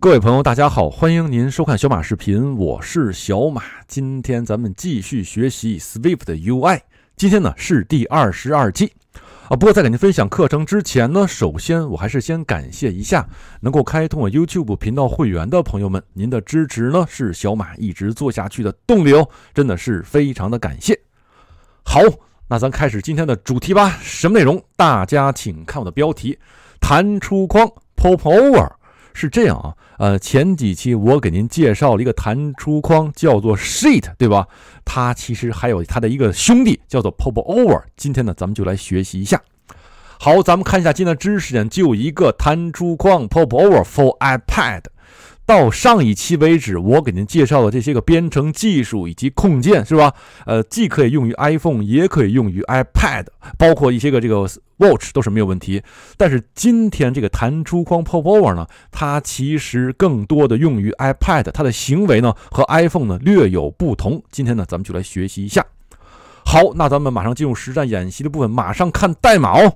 各位朋友，大家好，欢迎您收看小马视频，我是小马。今天咱们继续学习 Swift UI，今天呢是第二十二期啊。不过在给您分享课程之前呢，首先我还是先感谢一下能够开通我 YouTube 频道会员的朋友们，您的支持呢是小马一直做下去的动力哦，真的是非常的感谢。好，那咱开始今天的主题吧，什么内容？大家请看我的标题：弹出框 Pop Over。是这样啊，呃，前几期我给您介绍了一个弹出框，叫做 Sheet，对吧？它其实还有它的一个兄弟，叫做 Popover。今天呢，咱们就来学习一下。好，咱们看一下今天的知识点，就一个弹出框 Popover for iPad。到上一期为止，我给您介绍的这些个编程技术以及控件，是吧？呃，既可以用于 iPhone，也可以用于 iPad，包括一些个这个 Watch 都是没有问题。但是今天这个弹出框 popover 呢，它其实更多的用于 iPad，它的行为呢和 iPhone 呢略有不同。今天呢，咱们就来学习一下。好，那咱们马上进入实战演习的部分，马上看代码。哦。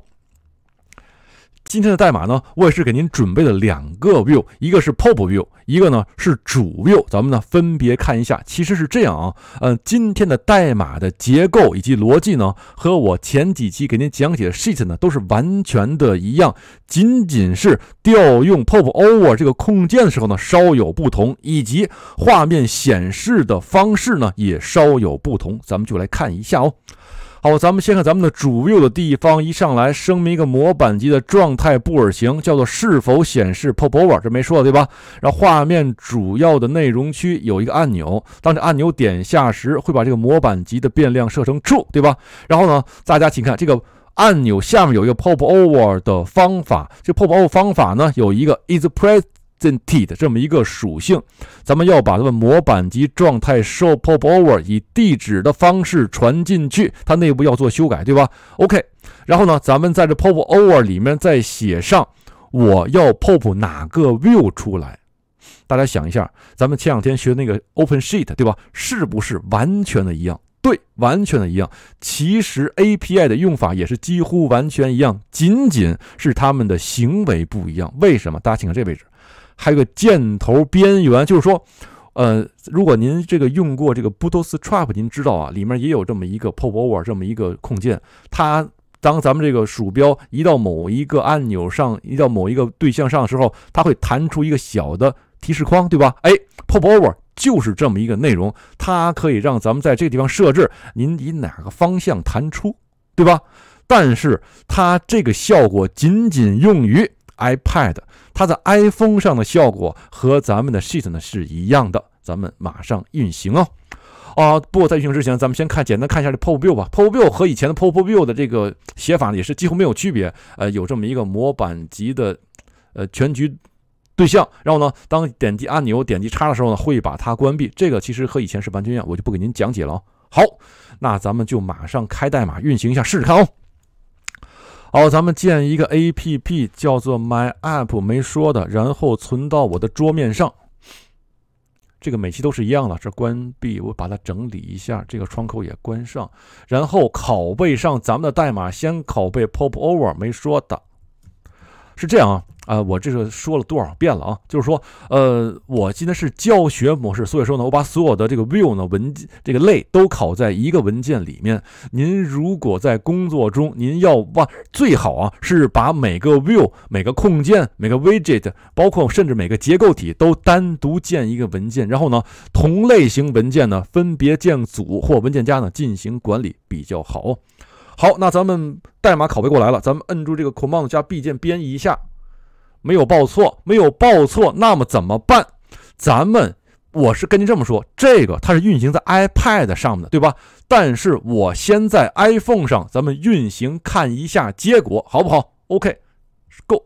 今天的代码呢，我也是给您准备了两个 view，一个是 pop view，一个呢是主 view。咱们呢分别看一下。其实是这样啊，嗯，今天的代码的结构以及逻辑呢，和我前几期给您讲解的 sheet 呢，都是完全的一样，仅仅是调用 pop over 这个控件的时候呢，稍有不同，以及画面显示的方式呢，也稍有不同。咱们就来看一下哦。好，咱们先看咱们的主 view 的地方。一上来声明一个模板级的状态布尔型，叫做是否显示 pop over，这没说对吧？然后画面主要的内容区有一个按钮，当这按钮点下时，会把这个模板级的变量设成 true，对吧？然后呢，大家请看这个按钮下面有一个 pop over 的方法，这 pop over 方法呢有一个 is press。t 的这么一个属性，咱们要把它们模板及状态 show popover 以地址的方式传进去，它内部要做修改，对吧？OK，然后呢，咱们在这 popover 里面再写上我要 pop 哪个 view 出来。大家想一下，咱们前两天学那个 open sheet 对吧？是不是完全的一样？对，完全的一样。其实 API 的用法也是几乎完全一样，仅仅是他们的行为不一样。为什么？大家请看这位置。还有个箭头边缘，就是说，呃，如果您这个用过这个 Bootstrap，您知道啊，里面也有这么一个 Popover，这么一个控件。它当咱们这个鼠标移到某一个按钮上，移到某一个对象上的时候，它会弹出一个小的提示框，对吧？哎，Popover 就是这么一个内容，它可以让咱们在这个地方设置您以哪个方向弹出，对吧？但是它这个效果仅仅用于。iPad，它在 iPhone 上的效果和咱们的 Sheet 呢是一样的。咱们马上运行哦，啊！不过在运行之前，咱们先看，简单看一下这 PopView 吧。PopView 和以前的 PopView 的这个写法呢，也是几乎没有区别。呃，有这么一个模板级的呃全局对象。然后呢，当点击按钮、点击叉的时候呢，会把它关闭。这个其实和以前是完全一样，我就不给您讲解了。好，那咱们就马上开代码运行一下，试试看哦。好，咱们建一个 A P P 叫做 My App，没说的，然后存到我的桌面上。这个每期都是一样的，这关闭，我把它整理一下，这个窗口也关上，然后拷贝上咱们的代码，先拷贝 Pop Over 没说的。是这样啊啊！我这个说了多少遍了啊？就是说，呃，我现在是教学模式，所以说呢，我把所有的这个 view 呢文件这个类都拷在一个文件里面。您如果在工作中，您要把最好啊，是把每个 view、每个控件、每个 widget，包括甚至每个结构体，都单独建一个文件，然后呢，同类型文件呢分别建组或文件夹呢进行管理比较好。好，那咱们代码拷贝过来了，咱们摁住这个 Command 加 B 键编译一下，没有报错，没有报错。那么怎么办？咱们，我是跟您这么说，这个它是运行在 iPad 上的，对吧？但是我先在 iPhone 上，咱们运行看一下结果，好不好？OK，Go，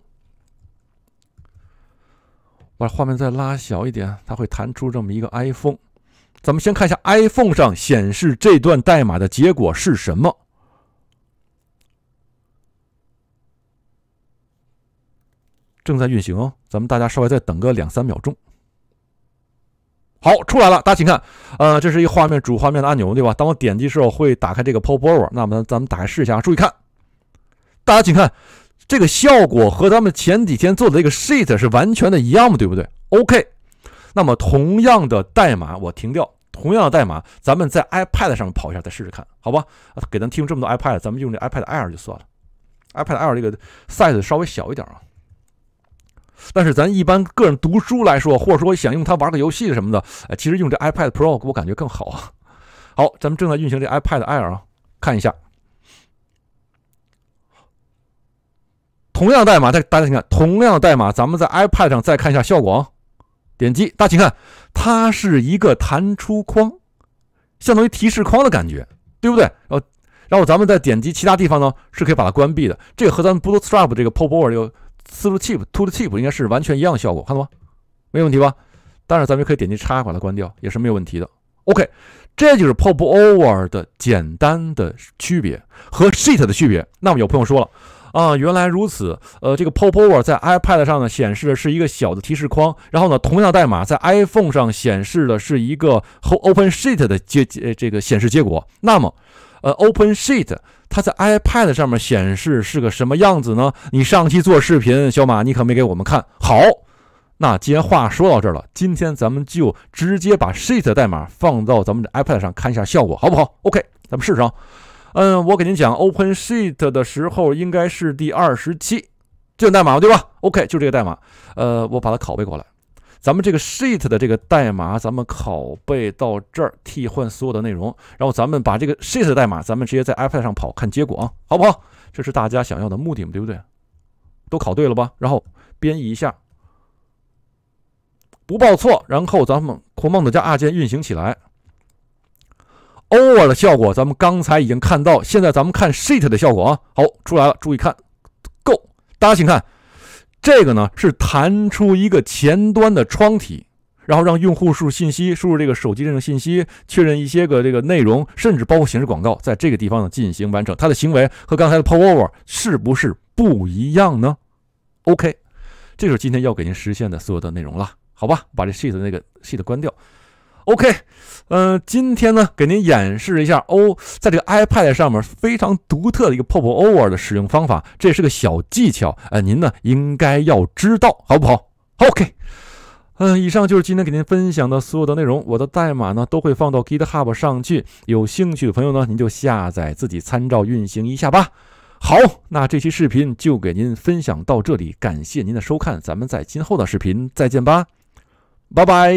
把画面再拉小一点，它会弹出这么一个 iPhone。咱们先看一下 iPhone 上显示这段代码的结果是什么。正在运行哦，咱们大家稍微再等个两三秒钟。好，出来了，大家请看，呃，这是一个画面主画面的按钮，对吧？当我点击时候，会打开这个 pop over。那么咱们打开试一下，注意看，大家请看这个效果和咱们前几天做的这个 sheet 是完全的一样吗？对不对？OK，那么同样的代码我停掉，同样的代码，咱们在 iPad 上跑一下，再试试看，好吧？给咱提供这么多 iPad，咱们用这 iPad Air 就算了，iPad Air 这个 size 稍微小一点啊。但是咱一般个人读书来说，或者说想用它玩个游戏什么的，哎，其实用这 iPad Pro 我感觉更好啊。好，咱们正在运行这 iPad Air 啊，看一下。同样代码，再大家看，同样代码，咱们在 iPad 上再看一下效果啊。点击，大家请看，它是一个弹出框，相当于提示框的感觉，对不对？后，然后咱们再点击其他地方呢，是可以把它关闭的。这个和咱们 Bootstrap 这个 Popover 又。Too cheap, t o cheap，应该是完全一样的效果，看到吗？没问题吧？当然，咱们可以点击叉把它关掉，也是没有问题的。OK，这就是 pop over 的简单的区别和 sheet 的区别。那么有朋友说了。啊，原来如此。呃，这个 pop over 在 iPad 上呢显示的是一个小的提示框，然后呢，同样代码在 iPhone 上显示的是一个 open sheet 的结这个显示结果。那么，呃，open sheet 它在 iPad 上面显示是个什么样子呢？你上期做视频，小马你可没给我们看。好，那既然话说到这儿了，今天咱们就直接把 sheet 代码放到咱们的 iPad 上看一下效果，好不好？OK，咱们试试。啊。嗯，我给您讲 open sheet 的时候应该是第二十七，这个代码对吧？OK，就这个代码，呃，我把它拷贝过来。咱们这个 sheet 的这个代码，咱们拷贝到这儿，替换所有的内容，然后咱们把这个 sheet 的代码，咱们直接在 iPad 上跑，看结果啊，好不好？这是大家想要的目的嘛，对不对？都拷对了吧？然后编译一下，不报错，然后咱们 Command 加 R 键运行起来。过了效果，咱们刚才已经看到。现在咱们看 sheet 的效果啊，好出来了。注意看，Go，大家请看，这个呢是弹出一个前端的窗体，然后让用户输入信息，输入这个手机认证信息，确认一些个这个内容，甚至包括显示广告，在这个地方呢进行完成。它的行为和刚才的 power over 是不是不一样呢？OK，这就是今天要给您实现的所有的内容了，好吧？把这 sheet 那个 sheet 关掉。OK，嗯，今天呢，给您演示一下 O 在这个 iPad 上面非常独特的一个 Popover 的使用方法，这也是个小技巧，呃，您呢应该要知道，好不好？OK，嗯，以上就是今天给您分享的所有的内容。我的代码呢都会放到 GitHub 上去，有兴趣的朋友呢，您就下载自己参照运行一下吧。好，那这期视频就给您分享到这里，感谢您的收看，咱们在今后的视频再见吧，拜拜。